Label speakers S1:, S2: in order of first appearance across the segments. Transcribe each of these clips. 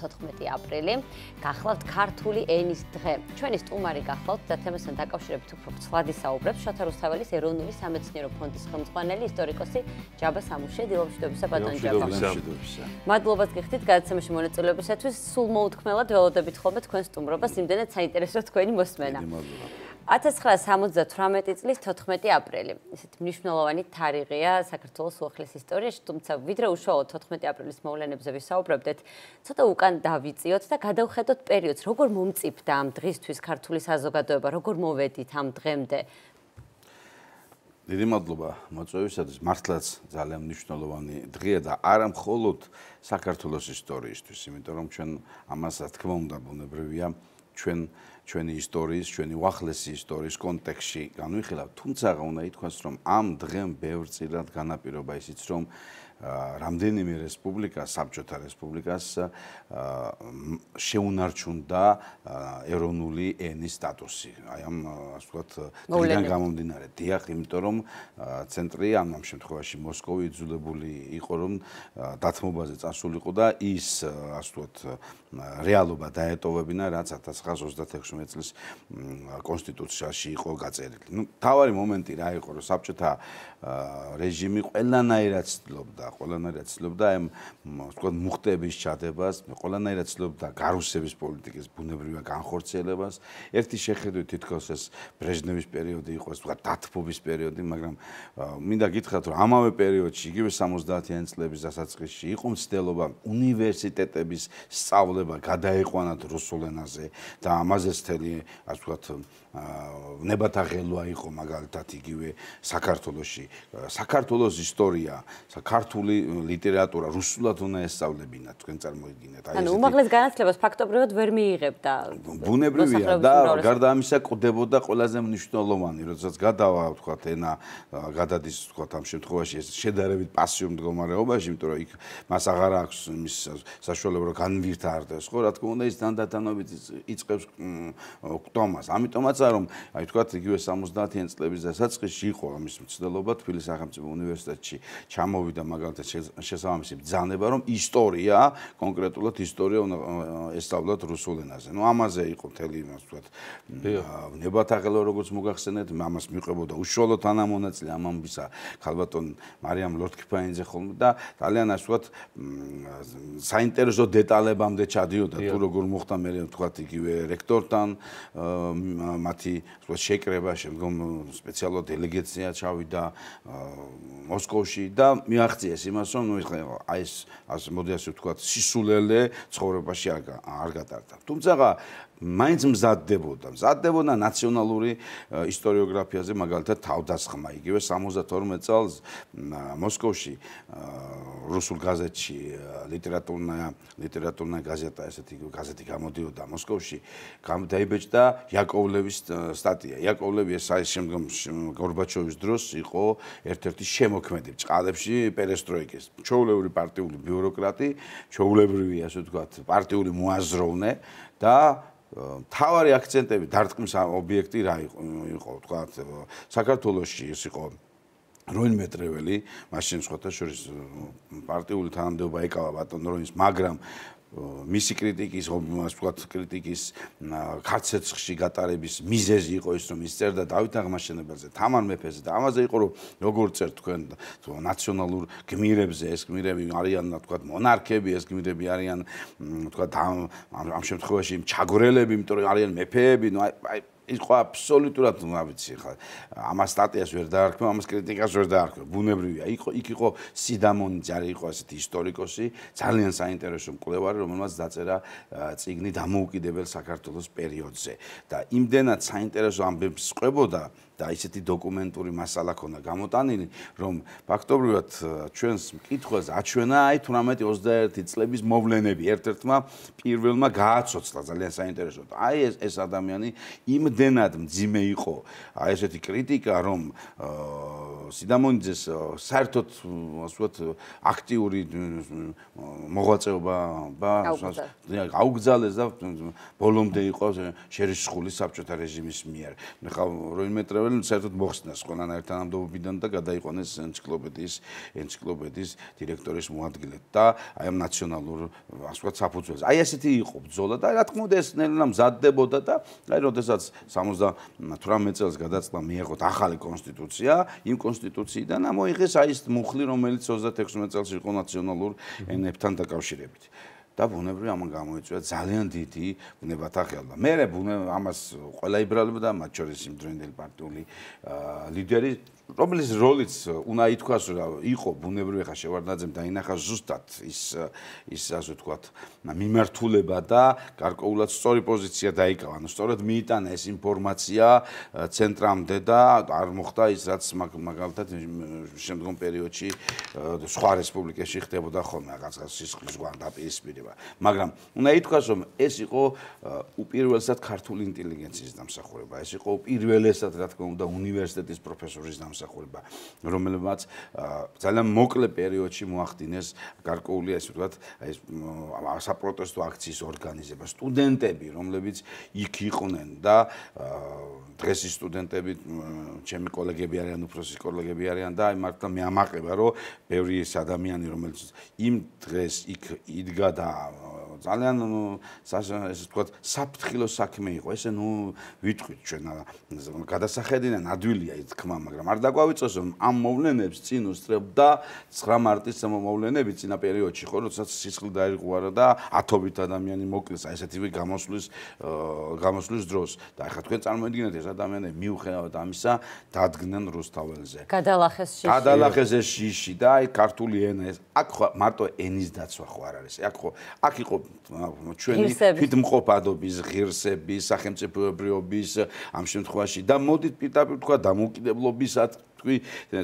S1: 14 აპრილი გახლავთ ქართული ენის დღე. ჩვენი სტუმარი გახლავთ და თემასთან დაკავშირებით უფრო ცვლადისაუბრებს შოთარუსთაველის ეროვნული სამეცნიერო ფონდის ხელმძღვანელი ისტორიკოსი ჯაბა სამუშე დილობშდებისა ბატონ ჯაბა. მადლობაც გიხდით გადაცემაში მონაწილეობისათვის. სულ მოუთქმელად ველოდებით ხოლმე თქვენ სტუმრობას იმდენად საინტერესო თქვენი მოსმენა. მადლობა. 1978 წლის 14 აპრილი. ესეთ მნიშვნელოვანი თარიღია საქართველოს უახლეს ისტორიაში, თუმცა ვიდრე უშუალოდ 14 აპრილის მოვლენებზე ვისაუბრებდეთ, ცოტა უკან დავიწიოთ და გადავხედოთ პერიოდს, როგორ მომწიფდა ამ დღისთვის ქართული საზოგადოება, როგორ მოведით ამ დღემდე.
S2: დიდი მადლობა მოწვევისთვის, მართლაც ძალიან მნიშვნელოვანი დღეა და არა მხოლოდ საქართველოს ისტორიისთვის, იმიტომ რომ ჩვენ ამას, თქმა უნდა, ბუნებრივია, ჩვენ ჩვენი ისტორიის, ჩვენი ვახლესი ისტორიის კონტექსში განვიხილავ, თუმცა უნდა ითქვას, რომ ამ დღემ ბევრ წილად განაპირობა ისიც, რომ რამდენიმე რესპუბლიკა, საბჭოთა რესპუბლიკას შეუნარჩუნდა ეროვნული ენის სტატუსი. აი ამ ასე ვთქვათ, დიდან გამომდინარე, დიახ, იმიტომ რომ ცენტრი ამ ამ შემთხვევაში მოსკოვი იძულებული იყო რომ დათმობაზე წასულიყო და ის ასე ვთქვათ, რეალობა დაეტოვებინა, რაც 1936 წლის კონსტიტუციაში იყო გაწერილი. ნუ, თავარი მომენტი რა იყო, რომ საბჭოთა რეჟიმი ყველანაირად ცდილობდა ყველანაირად ცდილობდა აი ვთქვათ მუხტების ჩადებას, ყველანაირად ცდილობდა გარუსების პოლიტიკის ბუნებრივი განხორციელებას. ერთი შეხედვი თითქოს ეს ბრეჟნევის პერიოდი იყო, ვთქვათ დათბობის პერიოდი, მაგრამ მინდა გითხრათ, რომ ამავე პერიოდში, იგივე 70-იან წლების დასაწყისში იყო მცდელობა უნივერსიტეტების სწავლება გადაეყვანათ რუსულ ენაზე და ამაზე სწელი, ასე ვთქვათ, ნებათა ღელვა იყო მაგალითად იგივე საქართველოში. საქართველოს ისტორია, საქართველოს ქართული ლიტერატურა რუსულად უნდა ესწავლებინა თქვენ წარმოიდგინეთ აი ეს ანუ
S1: უმაღლეს განათლებას ფაქტობრივად ვერ მიიღებდა ბუნებრივია და
S2: გარდა ამისა ყდებოდა ყველაზე მნიშვნელოვანი როდესაც გადავა თქვა ენა გადადის თქვა ამ შემთხვევაში ეს შედარებით პასიურ მდგომარეობაში იმიტომ რომ იქ მას აღარ აქვს იმის საშუალება რომ განვირთარდეს ხო რა თქმა უნდა ის თანდათანობით იწყებს ქტომას ამიტომაც არ რომ აი თქვა იგივე 70-იან წლების დასაწყისში იყო ამის მცდელობა თბილისის სახელმწიფო უნივერსიტეტში ჩამოვიდა მაგ გარდა შესაბამისი ბძანება, რომ ისტორია, კონკრეტულად ისტორია უნდა ესწავლოთ რუსულ ენაზე. ნუ ამაზე იყო თელი იმას თქვა. ნებათაღელო როგორც მოგახსენეთ, ამას მიყვებოდა უშუალოდ ანა მონაწილე ამამბისა, ხალბატონ მარიამ ლორდკიფაინზე ხოლმე და ძალიან ასე ვთქვათ საინტერესო დეტალებამდე ჩადიოდა თუ როგორ მოხდა მე ვთქვათ იგივე რექტორთან მათი ვთქვათ შეკრება შემდგომ სპეციალო დელეგაცია ჩავიდა მოსკოვში და მიაღწია ეს იმას რომ ნუ ხა აი ეს მოდი ასე ვთქვა სისულელე ცხოვრებაში არ არ გატარდა. თუმცა რა მაინც მზადდებოდა მზადდებოდა ნაციონალური ისტორიოგრაფიაზე მაგალითად თავდასხმა იგივე 72 წელს მოსკოვში რუსულ გაზეთში ლიტერატურა ლიტერატურა გაზეთა ესეთი გაზეთი გამოდიოდა მოსკოვში დაიბეჭდა იაკოვლევის სტატია იაკოვლევი ეს არის შემდგომ გორბაჩოვის დროს იყო ერთ-ერთი შემოქმედი წყალებში პერესტროიკის ჩოულებრივი პარტიული ბიუროკრატი ჩოულებრივი ასე ვთქვათ პარტიული მოაზროვნე და თავარი აქცენტები დარტყმის ობიექტი რა იყო იყო თქვა საქართველოსში ეს იყო როინ მეტრეველი მაშინ სხვათა შორის პარტიული თანამდებობა ეკავა ბატონ როინს მაგრამ მისი კრიტიკის, ასე ვთქვათ, კრიტიკის კაცეცხში გატარების მიზეზი იყო ის, რომ ის წერდა დავით აღმაშენებელზე, თამარ მეფეზე და ამაზე იყო რომ როგორ წერ თქვენ ნაციონალურ გმირებზე, ეს გმირები არიან, ასე ვთქვათ, მონარქები, ეს გმირები არიან, ასე ვთქვათ, ამ ამ შემთხვევაში ჩაგრელები, იმიტომ რომ არიან მეფეები, ნუ აი ის ყო აბსოლუტურად ნუ ვიცი ხა ამას სტატიას ვერ დაარქვა ამას კრიტიკას ვერ დაარქვა ბუნებრივია იყო იქ იყო სიდამონიძარი იყო ასეთ ისტორიკოსი ძალიან საინტერესო მკვლევარი რომელმაც დაწერა ციგნი დამოუკიდებელ საქართველოს პერიოდზე და იმდენად საინტერესო ამბებს ყვებოდა და ისეთი დოკუმენტური მასალა ქონდა გამოტანილი, რომ ფაქტობრივად ჩვენს მკითხველს აჩვენა აი 18-21 წლების მოვლენები ერთ-ერთმა პირველმა გააცოცხლა ძალიან საინტერესო. აი ეს ეს ადამიანი იმდენად მძიმე იყო, აი ესეთი კრიტიკა, რომ სიდამონიძეს საერთოდ ასე ვთქვათ აქტიური მოღვაწეობა და აუგზალეს და ბოლომდე იყო შერიშხული საბჭოთა რეჟიმის მიერ. ნახავ რომ იმეტრევა რომელიც საერთოდ მოხსნას ყველანაირ თანამდებობიდან და გადაიყვანეს ენციკლოპედიის ენციკლოპედიის დირექტორის მოადგილედ და აი ამ ნაციონალურ ასე ვთქვათ საფუძველზე. აი ესეთი იყო ბძოლა და რა თქმა უნდა ეს ნელ-ნელა მზადდებოდა და აი როდესაც 78 წელს გადაწყდა მიეღოთ ახალი კონსტიტუცია, იმ კონსტიტუციიდან ამოიღეს აი ეს მუხლი, რომელიც 36 წელს იყო ნაციონალურ ენებთან დაკავშირებით. და ბუნებრივი ამან გამოიწვია ძალიან დიდი ბუნებათა ხელვა. მე რე ბუნებ ამას ყველა იბრალებდა, მათ შორის იმ დროინდელი პარტიული ლიდერი რომელიც როლიც э, უნდა ითქვას იყო ბუნებრივი ხა შევარდაძემ დაინახა ზუსტად ის э, ის ასე ვთქვათ მიმართულება და გარკვეულად სწორი პოზიცია დაიკავა. ანუ სწორედ მიიტანა ეს ინფორმაცია э, ცენტრამდე და არ მოხდა ის რაც მაგალითად შემდგომ პერიოდში სხვა რესპუბლიკებში ხდებოდა ხოლმე რაღაცა სისხლის გვარ დაპირისპირება. მაგრამ უნდა ითქვას რომ ეს იყო უპირველესად ქართული ინტელიგენციის დამსახურება. ეს იყო პირველესად რა თქმა უნდა უნივერსიტეტის პროფესორის დამსახურება. გამოსახულება, რომელმაც ძალიან მოკლე პერიოდში მოახდინეს გარკვეული ასე ვთქვათ, ეს საპროტესტო აქციის ორგანიზება. სტუდენტები, რომლებიც იქ იყვნენ და დღეს ის სტუდენტები, ჩემი კოლეგები არიან, უფროსი კოლეგები არიან და აი მართლა მე ამაყება, რომ ბევრი ეს ადამიანი, რომელიც იმ დღეს იქ იდგა და ძალიან ეს ვთქვა საფრთხილო საქმე იყო. ესე ნუ ვიტყვით ჩვენ გადასახედიდან ადვილია ეს თქმა, მაგრამ არ დაგვავიწყოს რომ ამ მოვლენებს წინ უსწრებდა 9 მარტის მოვლენები წინა პერიოდში ხო როდესაც სისხლი დაიღუა და ათობით ადამიანი მოკლეს აი ესეთივე გამოსვლის გამოსვლის დროს და ახლა თქვენ წარმოიდგინეთ ეს ადამიანები მიუხვენავთ ამისა დადგნენ რუსთაველზე
S1: გადალახეს შიში გადალახეს
S2: ეს შიში და აი ქართული ენა ეს აქ ხო მარტო ენის დაცვა ხო არ არის აქ ხო აქ იყო ჩვენი თვითმყოფადობის ღირსების სახელმწიფოებრიობის ამ შემთხვევაში და მოდით პირდაპირ თქვა დამოუკიდებლობისაც თქვი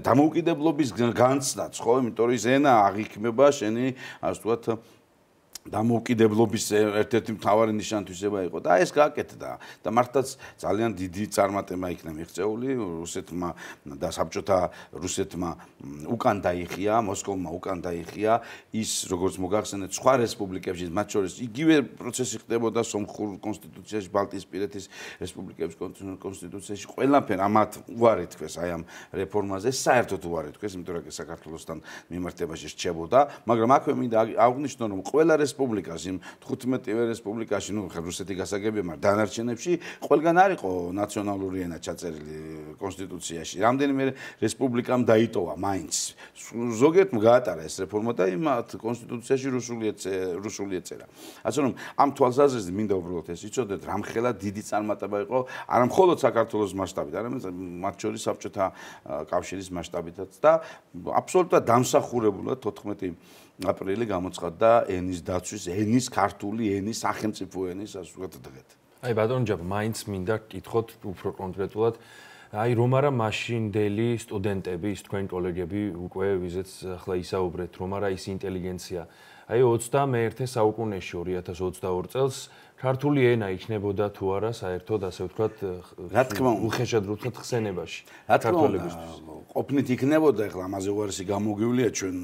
S2: დამოუკიდებლობის განცდაც ხო იმიტომ რომ ზენა აღიქმება შენი ასე ვთქვათ დამოუკიდებლობის ერთ-ერთი მთავარი ნიშანთვისება იყო და ეს გააკეთდა და მართლაც ძალიან დიდი წარმატება იქნა მიღწეული რუსეთმა და საბჭოთა რუსეთმა უკან დაიხია მოსკოვმა უკან დაიხია ის როგორც მოგახსენეთ სხვა რესპუბლიკებში მათ შორის იგივე პროცესი ხდებოდა სომხურ კონსტიტუციაში ბალტიისპირეთის რესპუბლიკების კონსტიტუციაში ყველაფერ ამათ უარი თქვეს აი ამ რეფორმაზე საერთოდ უარი თქვეს იმიტომ რომ საქართველოსთან მიმართებაში რჩებოდა მაგრამ აქვე მინდა აღვნიშნო რომ ყველა რესპუბლიკაში, 15-ე რესპუბლიკაში, ну, რუსეთი გასაგებია, მაგრამ დანარჩენებში ყველგან არ იყო ნაციონალური ენა ჩაწერილი კონსტიტუციაში. რამდენიმე რესპუბლიკამ დაიტოვა მაინც. ზოგიერთ მოგაატარა ეს რეფორმა და იმათ კონსტიტუციაში რუსული რუსული ეწერა. ასე რომ ამ თვალსაზრისით მინდა უბრალოდ ეს იცოდეთ, რამ ხელა დიდი წარმატება იყო, არა მხოლოდ საქართველოს მასშტაბით, არამედ მათ შორის საბჭოთა კავშირის მასშტაბითაც და აბსოლუტურად დამსახურებულად 14 აპრილი გამოცხადდა ენის დაცვის, ენის ქართული ენის სახელმწიფო ენის ასე ვთქვათ. აი ბატონო ჯაბ, მაინც მინდა გითხოთ უფრო კონკრეტულად აი რომ არა მაშინდელი სტუდენტები, თქვენ კოლეგები უკვე ვიზეც ახლა ისაუბრეთ, რომ არა ის ინტელიგენცია. აი 21-ე საუკუნეში 2022 წელს ქართული ენა იქნებოდა თუ არა საერთოდ ასე ვთქვათ რა თქმა უნდა უხეშადრო ვთქვათ ხსენებაში რა თქმა უნდა ყოფნით იქნებოდა ახლა ამაზე უარესი გამოგივლია ჩვენ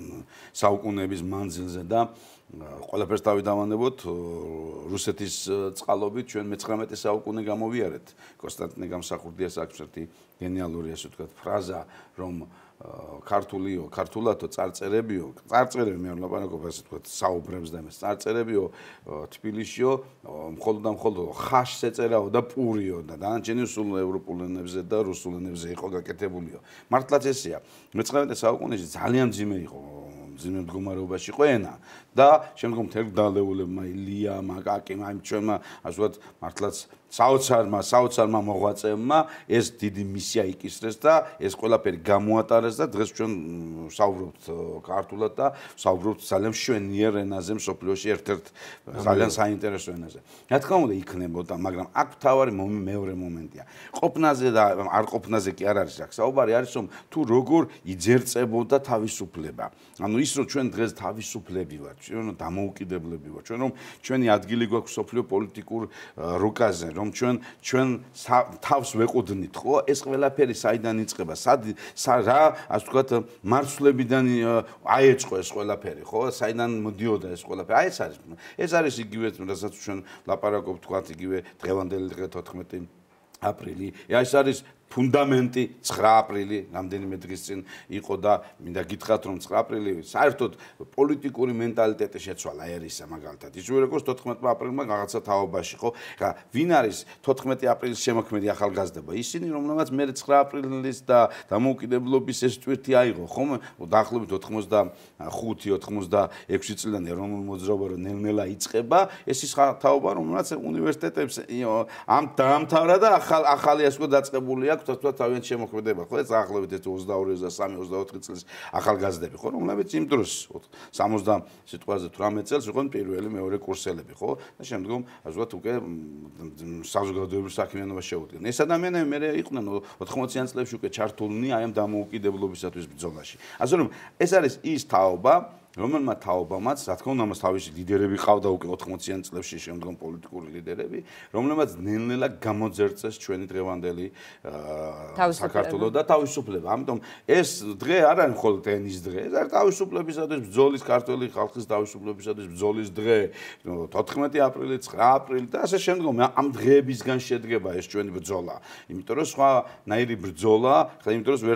S2: საუკუნეების მანძილზე და ყველაფერს თავი დავანებოთ რუსეთის წყალობით ჩვენ მე-19 საუკუნე გამოვიარეთ კონსტანტინე გამსახურდიას აქვს ერთი გენიალური ასე ვთქვათ ფრაზა რომ ქართულიო ქართულათო წარწერებიო წარწერები მე არ ლაპარაკობ ასე ვთქვათ საუბრებს და მე წარწერებიო თბილისიო მხოლოდ და მხოლოდ ხაშს ეწერაო და პურიო და დანარჩენი სულ ევროპულ ენებზე და რუსულ ენებზე იყო გაკეთებულიო მართლაც ესეა მე-19 საუკუნეში ძალიან ძიმე იყო ძინო მდგომარეობაში ყვენა და შემდგომ თერგდალეულებმა ილიამ აკაკიმ აი ჩვენმა ასე ვთქვათ მართლაც საოცარმა საოცარმა მოღვაწემმა ეს დიდი მისია იკისრეს და ეს ყველაფერი გამოატარეს და დღეს ჩვენ საუბრობთ ქართულად და საუბრობთ ძალიან შვენიერ ენაზე მსოფლიოში ერთ-ერთ ძალიან საინტერესო ენაზე. რა თქმა უნდა იქნებოდა, მაგრამ აქ თავარი მეორე მომენტია. ყოფნაზე და არ ყოფნაზე კი არ არის რა საუბარი არის რომ თუ როგორ იძერწებოდა თავისუფლება. ანუ ის რომ ჩვენ დღეს თავისუფლები ვართ, ჩვენ დამოუკიდებლები ვართ, ჩვენ რომ ჩვენი ადგილი გვაქვს სოციო პოლიტიკურ როკაზე რომ ჩვენ ჩვენ თავს ვეყუდნით, ხო? ეს ყველაფერი საიდან იწყება? სად რა, ასე ვთქვათ, მარცვლებიდან აეწყო ეს ყველაფერი, ხო? საიდან მოდიოდა ეს ყველაფერი? აი ეს არის. ეს არის იგივე, რასაც ჩვენ ლაპარაკობთ, ვთქვათ, იგივე დღევანდელი დღე 14 აპრილი. აი ეს არის ფუნდამენტი 9 აპრილი რამდენიმე დღის წინ იყო და მინდა გითხრათ რომ 9 აპრილი საერთოდ პოლიტიკური მენტალიტეტი შეცვალა ერისა მაგალითად ისუერეკოს 14 აპრილმა რაღაცა თაობაში ხო რა ვინ არის 14 აპრილის შემოქმედი ახალგაზრდა ისინი რომლებმაც მე 9 აპრილის და დამოუკიდებლობის ეს წვირთი აიღო ხომ დაახლოებით 85-86 წლიდან ეროვნულ მოძრაობას ნელ-ნელა იწება ეს ის თაობა რომელსაც უნივერსიტეტებს ამ დაამთავრა და ახალ ახალი ასე დაწყებული აქვს თქვა თავიანთ შემოქმედება ხო ეს ახლობით ეს 22-23 წელს ახალგაზრდები ხო რომლებიც იმ დროს 60 სიტყვაზე 18 წელს იყვნენ პირველი მეორე კურსელები ხო და შემდგომ ასვათ უკვე საზოგადოებრივ საქმიანობას შეუდგნენ ეს ადამიანები მე იყვნენ 80-იან წლებში უკვე ჩართულნი აი ამ დამოუკიდებლობისათვის ბრძოლაში ასე რომ ეს არის ის თაობა რომელმა თაობამაც, რა თქმა უნდა, მას თავისი ლიდერები ყავდა უკვე 80-იან წლებში შემდგომ პოლიტიკური ლიდერები, რომლებმაც ნელ-ნელა გამოძერწეს ჩვენი დღევანდელი საქართველო და თავისუფლება. ამიტომ ეს დღე არ არის მხოლოდ ენის დღე, ეს არის თავისუფლებისათვის ბრძოლის ქართველი ხალხის თავისუფლებისათვის ბრძოლის დღე. 14 აპრილი, 9 აპრილი და ასე შემდგომ ამ დღეებისგან შედგება ეს ჩვენი ბრძოლა. იმიტომ რომ სხვა ნაირი ბრძოლა, ხა იმიტომ რომ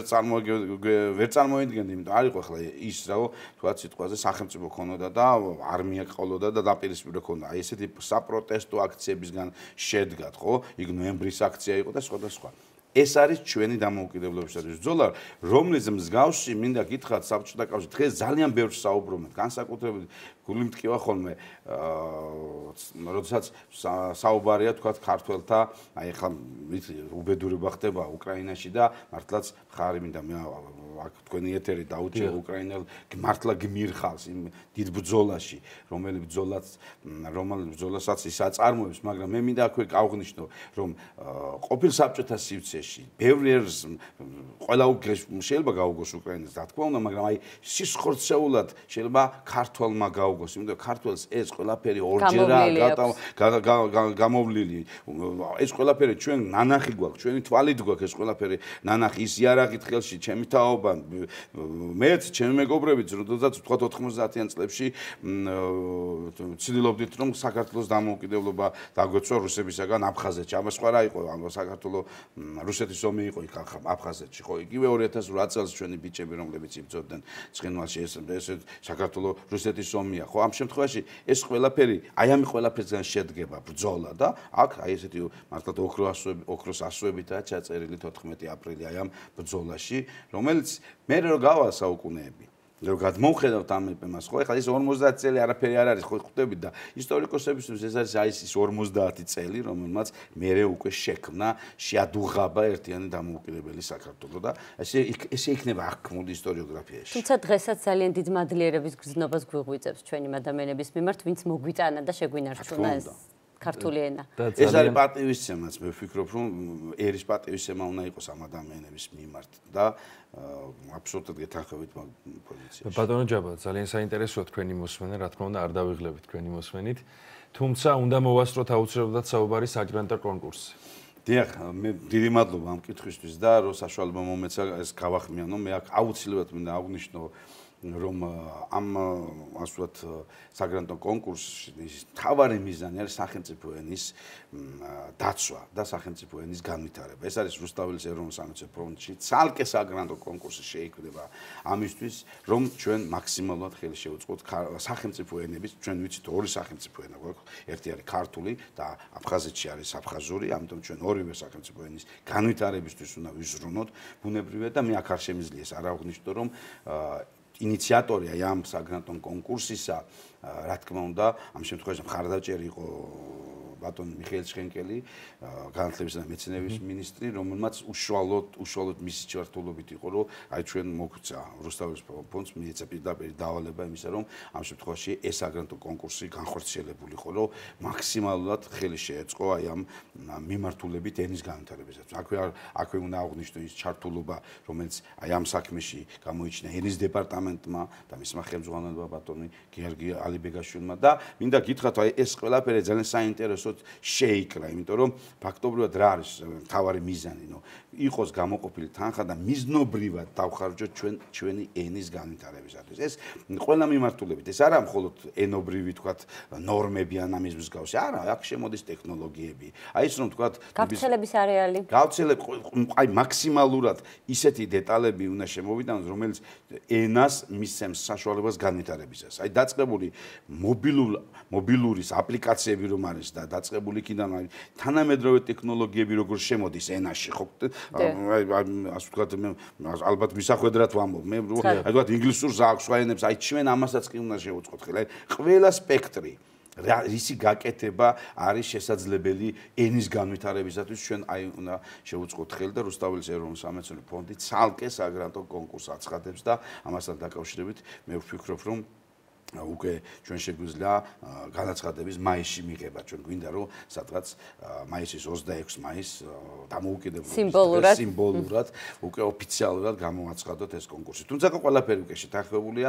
S2: ვერ წარმოვიდგენთ, იმიტომ არ იყო ხოლმე ის რა თქვა სიტყვა ფაზე სახელმწიფო ქონოდა და არმია ყოლოდა და დაპირისპირდა ქონდა. აი ესეთი საპროტესტო აქციებისგან შედგათ, ხო? იქ ნოემბრის აქცია იყო და სხვა და სხვა. ეს არის ჩვენი დამოუკიდებლობისთვის ბრძოლა, რომლის მსგავსი მინდა გითხრათ საბჭოთა კავშირში დღეს ძალიან ბევრს საუბრობენ, განსაკუთრებით გული მткиვა ხოლმე აა როდესაც საუბარია თქვა ქართველთა აი ახლა უბედურება ხდება უკრაინაში და მართლაც ხარი მინდა მე აქ თქვენი ეთერი დაუჭირე უკრაინელ მართლა გმირხავს იმ დიდ ბრძოლაში რომელი ბრძოლაც რომელი ბრძოლასაც ის აწარმოებს მაგრამ მე მინდა აქვე გავღნიშნო რომ ყოფილ საბჭოთა სივრცეში ბევრიერს ყველა უკრაინ შეიძლება გაუგოს უკრაინას და თქვა უნდა მაგრამ აი სისხორცეულად შეიძლება ქართულმა გაუ გაუგოს, იმიტომ რომ ქართველს ეს ყველაფერი ორჯერაა გამოვლილი. ეს ყველაფერი ჩვენ ნანახი გვაქვს, ჩვენი თვალით გვაქვს ეს ყველაფერი ნანახი ის იარაღით ხელში ჩემი თაობა. მეც ჩემი მეგობრებიც, როდესაც თქვა 90-იან წლებში ცდილობდით რომ საქართველოს დამოუკიდებლობა დაგვეცვა რუსებისაგან აფხაზეთში. ამას ყარა იყო საქართველო რუსეთის ომი იყო იქ აფხაზეთში, ხო? იგივე 2008 წელს ჩვენი ბიჭები რომლებიც იბრძოდნენ ცხინვალში ეს ეს საქართველოს რუსეთის ომი ნებისმიერია, ხო? ამ შემთხვევაში ეს ყველაფერი, აი ამი ყველაფერზეან შედგება ბრძოლა და აქ აი ესეთი მართლა ოქროასოები, ოქროს ასოებითაა ჩაწერილი 14 აპრილი აი ამ ბრძოლაში, რომელიც მე რო გავა საუკუნეები. რომ გადმოვხედავთ ამ ეპემას, ხო, ეხლა ეს 50 წელი არაფერი არ არის, ხო, ხვდებით და ისტორიკოსებისთვის ეს არის აი ეს 50 წელი, რომელმაც მეરે უკვე შექმნა შეადუღაბა ერთიანი დამოუკიდებელი საქართველო და ესე ესე იქნება აკმული ისტორიოგრაფიაში.
S1: თუმცა დღესაც ძალიან დიდ მადლიერების გზნობას გვიღვიძებს ჩვენი ადამიანების მიმართ, ვინც მოგვიტანა და შეგვინარჩუნა ეს. ქართული ენა. ეს არის
S2: პატივისცემაც, მე ვფიქრობ, რომ ერის პატივისცემა უნდა იყოს ამ ადამიანების მიმართ და აბსოლუტურად გეთანხმებით მაგ პოზიციაში. ბატონო ჯაბა, ძალიან საინტერესოა თქვენი მოსმენა, რა თქმა უნდა, არ დავიღლებით თქვენი მოსმენით. თუმცა უნდა მოვასწროთ აუცილებლად საუბარი საჯანდა კონკურსზე. დიახ, მე დიდი მადლობა ამ კითხვისთვის და რომ საშუალება მომეცა ეს გავახმიანო, მე აქ აუცილებლად მინდა აღნიშნო, აა რომ э, ამ э, ასე ვთქვათ э, საგრანტო კონკურსის მთავარი მიზანი არის სახელმწიფო ენის დაცვა და სახელმწიფო ენის განვითარება. ეს არის რუსთაველის ეროვნული სამეცნიერო ფონდში ცალკე საგრანტო კონკურსი შეიქმნება ამისთვის, რომ ჩვენ მაქსიმალურად ხელი შევუწყოთ სახელმწიფო ენების, ჩვენ ვიცით ორი სახელმწიფო ენა გვაქვს, ერთი არის ქართული და აფხაზეთში არის აფხაზური, ამიტომ ჩვენ ორივე სახელმწიფო ენის განვითარებისთვის უნდა ვიზრუნოთ, ბუნებრივია და მე აქ არ შემიძლია ეს არ აღნიშნო, რომ აა иницијатори, ја јам са конкурси, са რა თქმა უნდა, ამ შემთხვევაში მხარდაჭერი იყო ბატონ მიხეილ შენკელი, განათლებისა და მეცნიერების მინისტრი, რომელმაც უშუალოდ უშუალოდ მისი ჩართულობით იყო, რომ აი ჩვენ მოგვცა რუსთავის ფონდს მიეცა პირდაპირი დავალება იმისა, რომ ამ შემთხვევაში ეს აგრანტო კონკურსი განხორციელებულიყო, რომ მაქსიმალურად ხელი შეეწყო აი ამ მიმართულებით ენის განვითარებისათვის. აქვე აქვე უნდა აღნიშნოს ის ჩართულობა, რომელიც აი ამ საქმეში გამოიჩინა ენის დეპარტამენტმა და მისმა ხელმძღვანელობა ბატონი გიორგი ალი ბეგაშვილმა და მინდა გითხრათ აი ეს ყველაფერი ძალიან საინტერესოდ შეიკრა, იმიტომ რომ ფაქტობრივად რა არის თავარი მიზანი, ნო იყოს გამოყოფილი თანხა და მიზნობრივად დავხარჯოთ ჩვენ ჩვენი ენის განვითარებისათვის. ეს ყველა მიმართულებით, ეს არა მხოლოდ ენობრივი თქვათ ნორმები ან ამის მსგავსი, არა, აქ შემოდის ტექნოლოგიები. აი ის რომ თქვათ გავცელების
S1: არეალი. გავცელებ
S2: აი მაქსიმალურად ისეთი დეტალები უნდა შემოვიდანოს, რომელიც ენას მისცემს საშუალებას განვითარებისას. აი დაწყებული მობილურ მობილურის აპლიკაციები რომ არის და დაწቀბული კიდან არის თანამედროვე ტექნოლოგიები როგორ შემოდის ენაში ხო ასე ვთქვათ მე ალბათ მისახვედრად ვამბობ მე აი ვთქვათ ინგლისურს აქვს სხვა ენებს აი ჩვენ ამასაც კი უნდა შევუწყოთ ხოლმე ყველა სპექტრი რისი გაკეთება არის შესაძლებელი ენის განვითარებისათვის ჩვენ აი უნდა შევუწყოთ ხელი და რუსთაველის ეროვნული სამეცნიერო ფონდი ცალკე საგრანტო კონკურს აცხადებს და ამასთან დაკავშირებით მე ვფიქრობ რომ უკვე ჩვენ შეგვიძლია განაცხადების მაისში მიღება ჩვენ გვინდა რომ სადღაც მაისის 26 მაისს დამოუკიდებლობის სიმბოლურად უკვე ოფიციალურად გამოაცხადოთ ეს კონკურსი თუმცა ყველაფერი უკვე შეთანხმებულია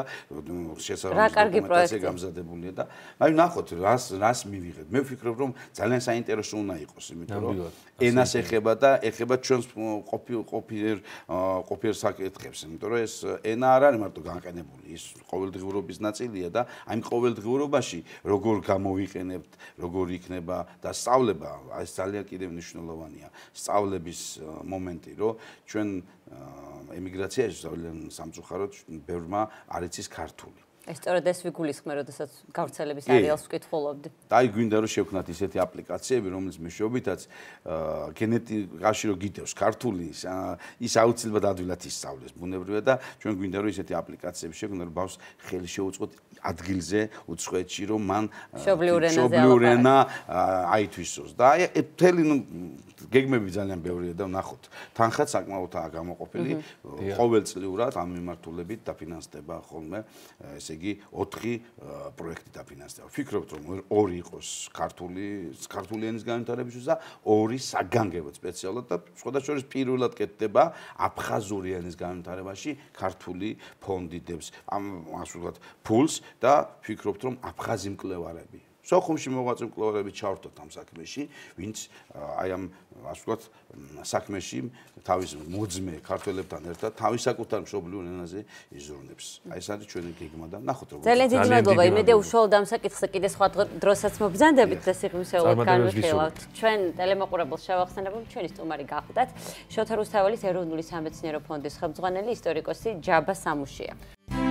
S2: შესაბამისად გამზადებულია და აი ნახოთ რას რას მივიღეთ მე ვფიქრობ რომ ძალიან საინტერესო უნდა იყოს იმიტომ რომ ენას ეხება და ეხება ჩვენს ყოფილ ყოფილ ყოფილ საკითხებს იმიტომ რომ ეს ენა არ არის მარტო განყენებული ის ყოველდღიურობის ნაწილია და აი ყოველდღიურობაში როგორ გამოვიყენებთ, როგორ იქნება და სწავლება, ეს ძალიან კიდევ მნიშვნელოვანია. სწავლების მომენტი, რომ ჩვენ ემიგრაციაში ძალიან სამწუხაროდ ბევრმა არიცის
S1: ქართული. ეს სწორედ ეს ვიგულისხმე, როდესაც გავრცელების არეალს ვკითხულობდი.
S2: დაი გვინდა რომ შევქნათ ისეთი აპლიკაციები, რომლის მეშვეობითაც გენეტიკაში რომ გიდევს ქართული, ის აუცილებლად ადვილად ისწავლეს ბუნებრივია და ჩვენ გვინდა რომ ისეთი აპლიკაციები შევქნათ, რომ ბავშვს ხელი შეუწყოთ ადგილზე უცხოეთში, რომ მან შობლიურენა აითვისოს. და აი თელი ნუ გეგმები ძალიან ბევრია და ნახოთ. თანხაც საკმაოდაა გამოყოფილი ყოველწლიურად ამ მიმართულებით დაფინანსდება ხოლმე ეს იგი 4 პროექტი დაფინანსდა. ვფიქრობთ რომ ორი იყოს ქართული ქართული ენის განვითარებისთვის და ორი საგანგებო სპეციალურად და სხვადასხვა პირულად კეთდება აფხაზური ენის განვითარებაში ქართული ფონდიდებს ამ ასულად ფულს და ვფიქრობთ რომ აფხაზი მკვლევარები სოხუმში მოღვაწე მკვლევარები ჩავრთოთ ამ საქმეში, ვინც აი ამ ასე ვთქვათ საქმეში თავის მოძმე ქართველებთან ერთად თავის საკუთარ მშობლიურ ენაზე იზრუნებს. აი ეს არის ჩვენი გეგმა და ნახოთ როგორ ძალიან დიდი მადლობა, იმედია
S1: უშუალოდ ამ საკითხზე კიდე სხვა დროსაც მობრძანდებით და სიღრმისეულად განვიხილავთ. ჩვენ ტელემოყურებელს შევახსენებთ, ჩვენი სტუმარი გახდათ შოთა რუსთაველის ეროვნული სამეცნიერო ფონდის ხელმძღვანელი ისტორიკოსი ჯაბა სამუშია.